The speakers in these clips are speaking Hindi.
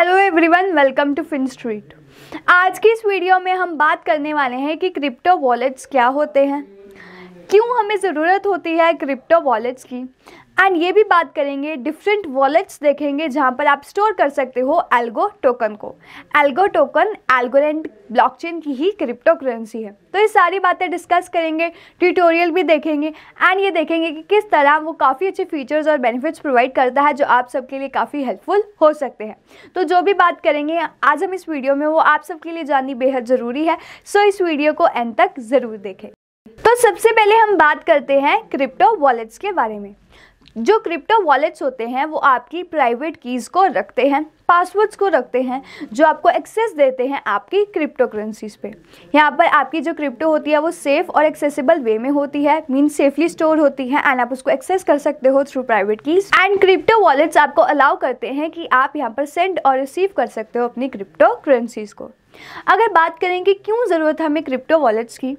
hello everyone welcome to fin street आज की इस वीडियो में हम बात करने वाले हैं कि क्रिप्टो वॉलेट्स क्या होते हैं क्यों हमें ज़रूरत होती है क्रिप्टो वॉलेट्स की एंड ये भी बात करेंगे डिफरेंट वॉलेट्स देखेंगे जहाँ पर आप स्टोर कर सकते हो एल्गो टोकन को एल्गो टोकन एल्गोरेंट ब्लॉकचेन की ही क्रिप्टो करेंसी है तो ये सारी बातें डिस्कस करेंगे ट्यूटोरियल भी देखेंगे एंड ये देखेंगे कि किस तरह वो काफ़ी अच्छे फीचर्स और बेनिफिट्स प्रोवाइड करता है जो आप सबके लिए काफ़ी हेल्पफुल हो सकते हैं तो जो भी बात करेंगे आज हम इस वीडियो में वो आप सबके लिए जाननी बेहद ज़रूरी है सो इस वीडियो को एंड तक ज़रूर देखें तो सबसे पहले हम बात करते हैं क्रिप्टो वॉलेट्स के बारे में जो क्रिप्टो वॉलेट्स होते हैं वो आपकी प्राइवेट कीज़ को रखते हैं पासवर्ड्स को रखते हैं जो आपको एक्सेस देते हैं आपकी क्रिप्टो करेंसीज पे यहाँ पर आपकी जो क्रिप्टो होती है वो सेफ़ और एक्सेसिबल वे में होती है मीन सेफली स्टोर होती है एंड आप उसको एक्सेस कर सकते हो through private keys and crypto wallets आपको अलाउ करते हैं कि आप यहाँ पर सेंड और रिसीव कर सकते हो अपनी क्रिप्टो करेंसीज को अगर बात करें कि क्यों ज़रूरत है हमें क्रिप्टो वॉलेट्स की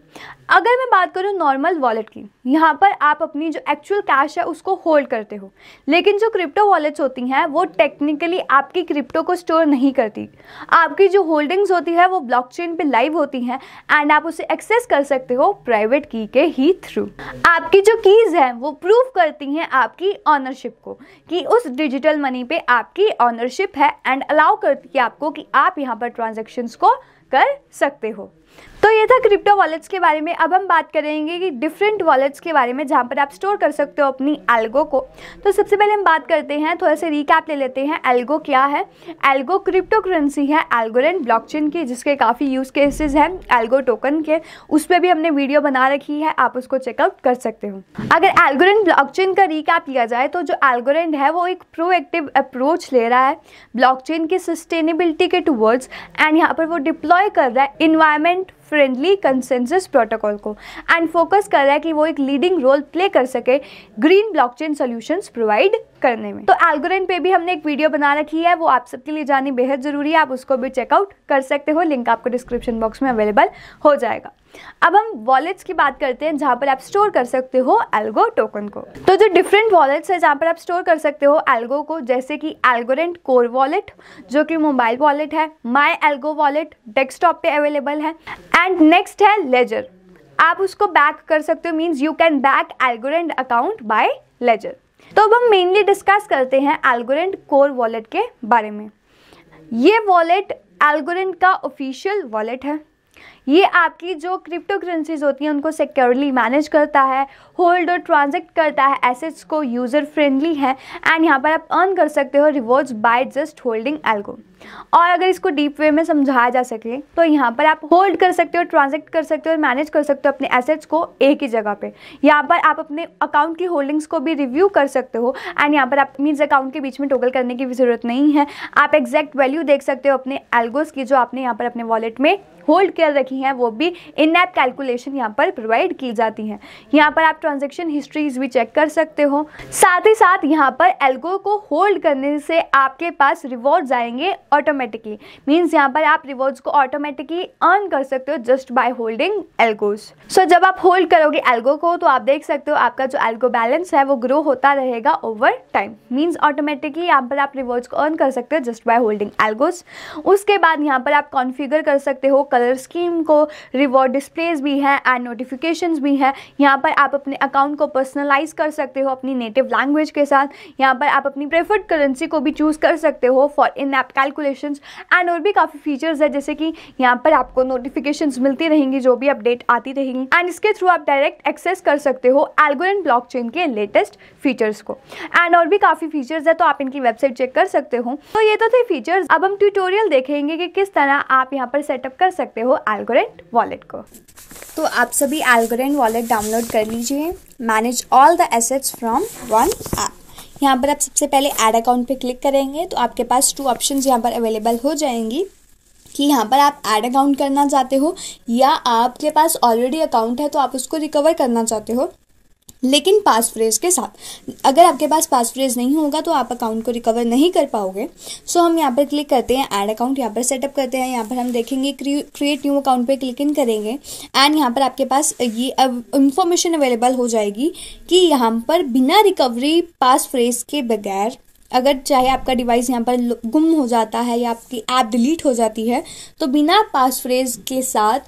अगर मैं बात करूँ नॉर्मल वॉलेट की यहाँ पर आप अपनी जो एक्चुअल कैश है उसको होल्ड करते हो लेकिन जो क्रिप्टो वॉलेट्स होती हैं वो टेक्निकली आपकी क्रिप्टो को स्टोर नहीं करती आपकी जो होल्डिंग्स होती है वो ब्लॉकचेन पे लाइव होती हैं एंड आप उसे एक्सेस कर सकते हो प्राइवेट की के ही थ्रू आपकी जो कीज़ हैं वो प्रूव करती हैं आपकी ऑनरशिप को कि उस डिजिटल मनी पे आपकी ऑनरशिप है एंड अलाउ करती है आपको कि आप यहाँ पर ट्रांजेक्शन्स को कर सकते हो ये था क्रिप्टो वॉलेट्स के बारे में अब हम बात करेंगे कि डिफरेंट वॉलेट्स के बारे में जहाँ पर आप स्टोर कर सकते हो अपनी एल्गो को तो सबसे पहले हम बात करते हैं थोड़ा सा रिकैप ले लेते हैं एल्गो क्या है एल्गो क्रिप्टो करेंसी है एल्गोरेंट ब्लॉकचेन की जिसके काफ़ी यूज़ केसेस हैं एल्गो टोकन के उस पर भी हमने वीडियो बना रखी है आप उसको चेकअप कर सकते हो अगर एल्गोरेंट ब्लॉक का रिकैप लिया जाए तो जो एल्गोरेंट है वो एक प्रोएक्टिव अप्रोच ले रहा है ब्लॉक की सस्टेनेबिलिटी के टूवर्ड्स एंड यहाँ पर वो डिप्लॉय कर रहा है इन्वायरमेंट फ्रेंडली कंसेंसस प्रोटोकॉल को एंड फोकस कर रहा है कि वो एक लीडिंग रोल प्ले कर सके ग्रीन ब्लॉकचेन सॉल्यूशंस प्रोवाइड करने में तो एल्गोरिन पे भी हमने एक वीडियो बना रखी है वो आप सबके लिए जानी बेहद ज़रूरी है आप उसको भी चेकआउट कर सकते हो लिंक आपको डिस्क्रिप्शन बॉक्स में अवेलेबल हो जाएगा अब हम वॉलेट्स की बात करते हैं जहाँ पर आप स्टोर कर सकते हो एल्गो टोकन को तो जो डिफरेंट वॉलेट्स है जहाँ पर आप स्टोर कर सकते हो एल्गो को जैसे कि एल्गोरेंट कोर वॉलेट जो कि मोबाइल वॉलेट है माई एल्गो वॉलेट डेस्कटॉप पे अवेलेबल है एंड नेक्स्ट है लेजर आप उसको बैक कर सकते हो means you can back Algorand account by ledger तो अब हम मेनली डिस्कस करते हैं एल्गोरेंट कोर वॉलेट के बारे में ये वॉलेट एल्गोरेंट का ऑफिशियल वॉलेट है ये आपकी जो क्रिप्टो करेंसीज होती हैं उनको सिक्योरली मैनेज करता है होल्ड और ट्रांजेक्ट करता है एसेट्स को यूज़र फ्रेंडली है एंड यहाँ पर आप अर्न कर सकते हो rewards by just holding algo और अगर इसको डीप वे में समझाया जा सके तो यहाँ पर आप होल्ड कर सकते हो ट्रांजेक्ट कर सकते हो और मैनेज कर सकते हो अपने एसेट्स को एक ही जगह पे यहाँ पर आप अपने अकाउंट की होल्डिंग्स को भी रिव्यू कर सकते हो एंड यहाँ पर आप मीन्स अकाउंट के बीच में टोगल करने की भी ज़रूरत नहीं है आप एग्जैक्ट वैल्यू देख सकते हो अपने एल्गोस की जो आपने यहाँ पर अपने वॉलेट में होल्ड कर रखी हैं वो भी इन ऐप कैलकुलेशन यहाँ पर प्रोवाइड की जाती हैं यहाँ पर आप ट्रांजेक्शन हिस्ट्रीज भी चेक कर सकते हो साथ ही साथ यहाँ पर एल्गो को होल्ड करने से आपके पास रिवॉर्ड आएंगे ऑटोमेटिकली मीन्स यहाँ पर आप रिवॉर्ड्स को ऑटोमेटिकली अर्न कर सकते हो just by holding algos so जब आप होल्ड करोगे एल्गो को तो आप देख सकते हो आपका जो एल्गो बैलेंस है वो ग्रो होता रहेगा ओवर टाइम मीन्स ऑटोमेटिकली यहाँ पर आप रिवॉर्ड्स को अर्न कर सकते हो जस्ट बाय होल्डिंग एल्गोज उसके बाद यहाँ पर आप कॉन्फिगर कर सकते हो कलर स्कीम को रिवॉर्ड डिस्प्लेज भी हैं एंड नोटिफिकेशंस भी हैं यहाँ पर आप अपने अकाउंट को पर्सनलाइज कर सकते हो अपनी नेटिव लैंग्वेज के साथ यहाँ पर आप अपनी प्रेफर्ड करेंसी को भी चूज़ कर सकते हो for in app calculation and और भी काफ़ी फीचर्स है जैसे कि यहाँ पर आपको नोटिफिकेशन मिलती रहेंगी जो भी अपडेट आती रहेंगी एंड इसके थ्रू आप डायरेक्ट एक्सेस कर सकते हो ब्लॉक चेन के लेटेस्ट फीचर्स को एंड और भी काफ़ी फीचर्स है तो आप इनकी वेबसाइट चेक कर सकते हो तो ये तो थे फीचर्स अब हम ट्यूटोरियल देखेंगे कि किस तरह आप यहाँ पर सेटअप कर सकते सकते हो एल्गोरेंट वॉलेट को तो आप सभी एल्गोरेंट वॉलेट डाउनलोड कर लीजिए manage all the assets from one app यहाँ पर आप सबसे पहले एड अकाउंट पे क्लिक करेंगे तो आपके पास टू ऑप्शन यहाँ पर अवेलेबल हो जाएंगी कि यहाँ पर आप ऐड अकाउंट करना चाहते हो या आपके पास ऑलरेडी अकाउंट है तो आप उसको रिकवर करना चाहते हो लेकिन पास फ्रेज के साथ अगर आपके पास पास फ्रेज नहीं होगा तो आप अकाउंट को रिकवर नहीं कर पाओगे सो so, हम यहाँ पर क्लिक करते हैं ऐड अकाउंट यहाँ पर सेटअप करते हैं यहाँ पर हम देखेंगे क्रिएट न्यू अकाउंट पर क्लिक इन करेंगे एंड यहाँ पर आपके पास ये इंफॉर्मेशन अवेलेबल हो जाएगी कि यहाँ पर बिना रिकवरी पास फ्रेज के बगैर अगर चाहे आपका डिवाइस यहाँ पर गुम हो जाता है या आपकी ऐप डिलीट हो जाती है तो बिना पासफ्रेज के साथ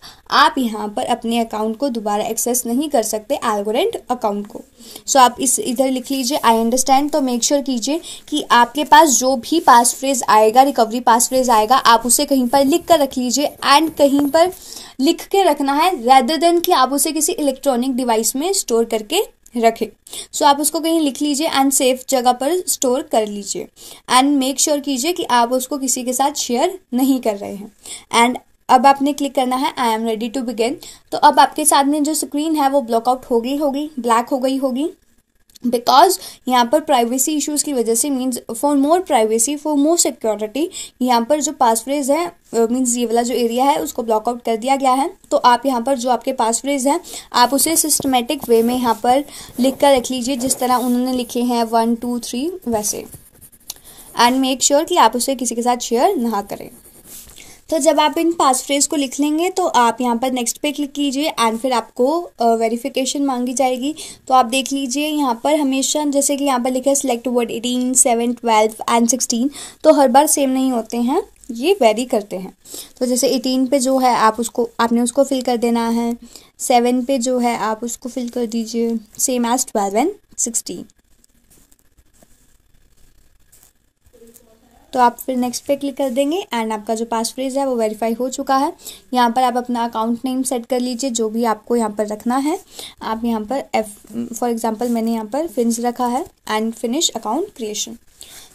आप यहाँ पर अपने अकाउंट को दोबारा एक्सेस नहीं कर सकते एलगोरेंट अकाउंट को सो so, आप इस इधर लिख लीजिए आई अंडरस्टैंड तो मेक श्योर कीजिए कि आपके पास जो भी पासफ्रेज आएगा रिकवरी पासफ्रेज आएगा आप उसे कहीं पर लिख कर रख लीजिए एंड कहीं पर लिख के रखना है रेदर देन कि आप उसे किसी इलेक्ट्रॉनिक डिवाइस में स्टोर करके रखें सो so, आप उसको कहीं लिख लीजिए एंड सेफ जगह पर स्टोर कर लीजिए एंड मेक श्योर कीजिए कि आप उसको किसी के साथ शेयर नहीं कर रहे हैं एंड अब आपने क्लिक करना है I am ready to begin तो अब आपके साथ में जो स्क्रीन है वो ब्लॉकआउट हो गई होगी ब्लैक हो गई होगी बिकॉज यहाँ पर प्राइवेसी इश्यूज़ की वजह से means for more privacy for more security यहाँ पर जो पासवर्ड है मीन्स uh, ये वाला जो एरिया है उसको ब्लॉक आउट कर दिया गया है तो आप यहाँ पर जो आपके पासवर्ड हैं आप उसे सिस्टमेटिक वे में यहाँ पर लिख कर रख लीजिए जिस तरह उन्होंने लिखे हैं वन टू थ्री वैसे एंड मेक श्योर कि आप उसे किसी के साथ शेयर ना करें तो जब आप इन पास फ्रेज को लिख लेंगे तो आप यहाँ पर नेक्स्ट पे क्लिक कीजिए एंड फिर आपको वेरिफिकेशन uh, मांगी जाएगी तो आप देख लीजिए यहाँ पर हमेशा जैसे कि यहाँ पर लिखा है select word eighteen seven twelve and sixteen तो हर बार सेम नहीं होते हैं ये वेरी करते हैं तो जैसे एटीन पे जो है आप उसको आपने उसको फिल कर देना है सेवन पे जो है आप उसको फिल कर दीजिए same as twelve and sixteen तो आप फिर नेक्स्ट पे क्लिक कर देंगे एंड आपका जो पास फ्रेज है वो वेरीफाई हो चुका है यहाँ पर आप अपना अकाउंट नेम सेट कर लीजिए जो भी आपको यहाँ पर रखना है आप यहाँ पर एफ फॉर एग्जाम्पल मैंने यहाँ पर फिंस रखा है एंड फिनिश अकाउंट क्रिएशन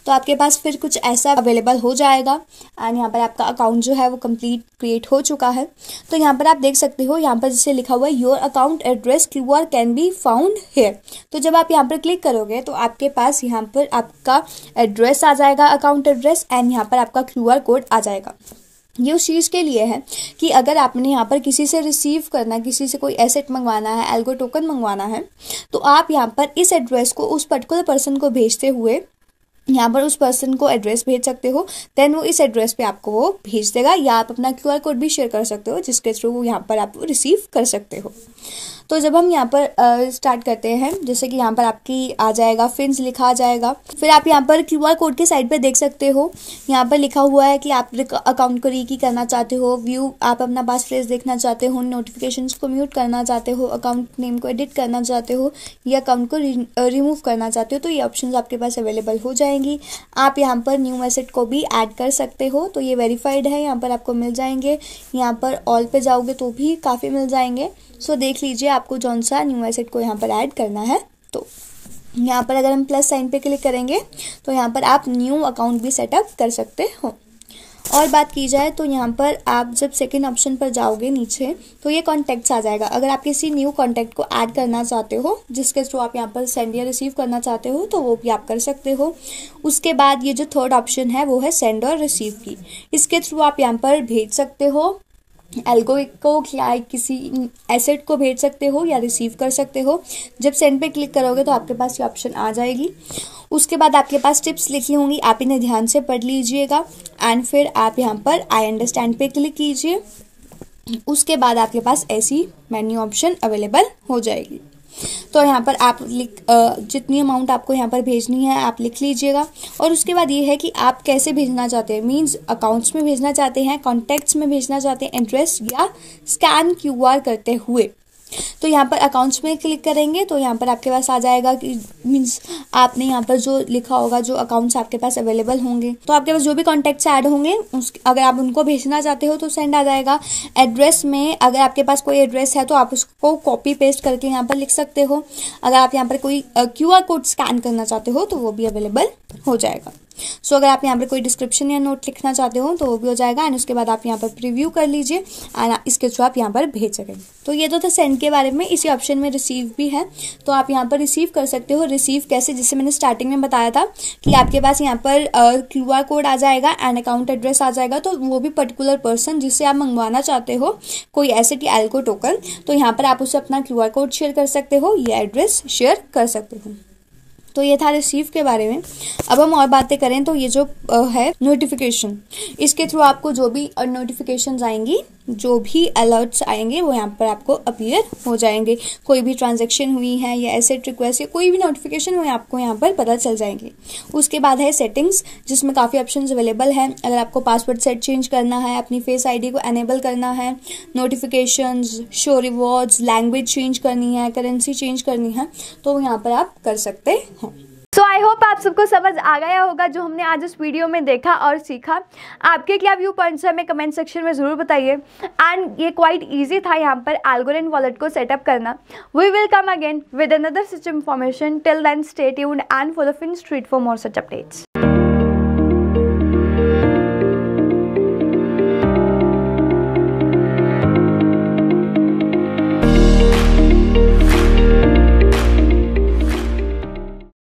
तो आपके पास फिर कुछ ऐसा अवेलेबल हो जाएगा एंड यहाँ पर आपका अकाउंट जो है वो कंप्लीट क्रिएट हो चुका है तो यहाँ पर आप देख सकते हो यहाँ पर जैसे लिखा हुआ है your account address Q R can be found here तो जब आप यहाँ पर क्लिक करोगे तो आपके पास यहाँ पर आपका एड्रेस आ जाएगा अकाउंट एड्रेस एंड यहाँ पर आपका क्यू कोड आ जाएगा ये उस चीज़ के लिए है कि अगर आपने यहाँ पर किसी से रिसीव करना किसी से कोई एसेट मंगवाना है एल्गो टोकन मंगवाना है तो आप यहाँ पर इस एड्रेस को उस पर्टिकुलर पर्सन को भेजते हुए यहाँ पर उस पर्सन को एड्रेस भेज सकते हो देन वो इस एड्रेस पे आपको वो भेज देगा या आप अपना क्यूआर कोड भी शेयर कर सकते हो जिसके थ्रू यहाँ पर आप रिसीव कर सकते हो तो जब हम यहाँ पर स्टार्ट करते हैं जैसे कि यहाँ पर आपकी आ जाएगा फिंस लिखा जाएगा फिर आप यहाँ पर क्यू कोड के साइड पर देख सकते हो यहाँ पर लिखा हुआ है कि आप अकाउंट को रीकी करना चाहते हो व्यू आप अपना पास फ्रेस देखना चाहते हो नोटिफिकेशन को म्यूट करना चाहते हो अकाउंट नेम को एडिट करना चाहते हो या अकाउंट को रिमूव करना चाहते हो तो ये ऑप्शन आपके पास अवेलेबल हो जाएंगी आप यहाँ पर न्यू एसेट को भी ऐड कर सकते हो तो ये वेरीफाइड है यहाँ पर आपको मिल जाएंगे यहाँ पर ऑल पे जाओगे तो भी काफ़ी मिल जाएंगे सो देख लीजिए आपको जौन सा न्यू एसेट को यहाँ पर ऐड करना है तो यहाँ पर अगर हम प्लस साइन पे क्लिक करेंगे तो यहाँ पर आप न्यू अकाउंट भी सेटअप कर सकते हो और बात की जाए तो यहाँ पर आप जब सेकेंड ऑप्शन पर जाओगे नीचे तो ये कॉन्टैक्ट्स आ जाएगा अगर आप किसी न्यू कॉन्टैक्ट को ऐड करना चाहते हो जिसके थ्रू आप यहाँ पर सेंड या रिसीव करना चाहते हो तो वो भी आप कर सकते हो उसके बाद ये जो थर्ड ऑप्शन है वो है सेंड और रिसीव की इसके थ्रू आप यहाँ पर भेज सकते हो एल्गो को या किसी एसेट को भेज सकते हो या रिसीव कर सकते हो जब सेंड पे क्लिक करोगे तो आपके पास ये ऑप्शन आ जाएगी उसके बाद आपके पास टिप्स लिखी होंगी आप इन्हें ध्यान से पढ़ लीजिएगा एंड फिर आप यहाँ पर आई अंडरस्टैंड पे क्लिक कीजिए उसके बाद आपके पास ऐसी मेन्यू ऑप्शन अवेलेबल हो जाएगी तो यहाँ पर आप लिख जितनी अमाउंट आपको यहाँ पर भेजनी है आप लिख लीजिएगा और उसके बाद ये है कि आप कैसे भेजना चाहते हैं मीन्स अकाउंट्स में भेजना चाहते हैं कॉन्टैक्ट्स में भेजना चाहते हैं एड्रेस या स्कैन क्यूआर करते हुए तो यहाँ पर अकाउंट्स में क्लिक करेंगे तो यहाँ पर आपके पास आ जाएगा कि मीन्स आपने यहाँ पर जो लिखा होगा जो अकाउंट्स आपके पास अवेलेबल होंगे तो आपके पास जो भी कॉन्टैक्ट्स ऐड होंगे उस अगर आप उनको भेजना चाहते हो तो सेंड आ जाएगा एड्रेस में अगर आपके पास कोई एड्रेस है तो आप उसको कॉपी पेस्ट करके यहाँ पर लिख सकते हो अगर आप यहाँ पर कोई क्यू कोड स्कैन करना चाहते हो तो वो भी अवेलेबल हो जाएगा सो so, अगर आप यहाँ पर कोई डिस्क्रिप्शन या नोट लिखना चाहते हो तो वो भी हो जाएगा एंड उसके बाद आप यहाँ पर प्रीव्यू कर लीजिए एंड इसके थ्रू आप यहाँ पर भेज सकेंगे तो ये तो था सेंड के बारे में इसी ऑप्शन में रिसीव भी है तो आप यहाँ पर रिसीव कर सकते हो रिसीव कैसे जिससे मैंने स्टार्टिंग में बताया था कि आपके पास यहाँ पर क्यू आर कोड आ जाएगा एंड अकाउंट एड्रेस आ जाएगा तो वो भी पर्टिकुलर पर्सन जिससे आप मंगवाना चाहते हो कोई ऐसे टी एल्को टोकन तो यहाँ पर आप उसे अपना क्यू आर कोड शेयर कर सकते हो ये एड्रेस शेयर कर सकते हो तो ये था रिसीव के बारे में अब हम और बातें करें तो ये जो है नोटिफिकेशन इसके थ्रू आपको जो भी नोटिफिकेशन आएंगी जो भी अलर्ट्स आएंगे वो यहाँ पर आपको अपीयर हो जाएंगे कोई भी ट्रांजेक्शन हुई है या एसेट रिक्वेस्ट या कोई भी नोटिफिकेशन वो आपको यहाँ पर पता चल जाएंगे उसके बाद है सेटिंग्स जिसमें काफ़ी ऑप्शन अवेलेबल हैं अगर आपको पासवर्ड सेट चेंज करना है अपनी फेस आई को एनेबल करना है notification show rewards language change करनी है करेंसी चेंज करनी है तो यहाँ पर आप कर सकते हैं आई होप आप सबको समझ आ गया होगा जो हमने आज इस वीडियो में देखा और सीखा आपके क्या व्यू पॉइंट्स हमें कमेंट सेक्शन में ज़रूर बताइए एंड ये क्वाइट ईजी था यहाँ पर एल्गोरिन वॉलेट को सेटअप करना we will come again with another such information till then stay यून and the fin street for more such updates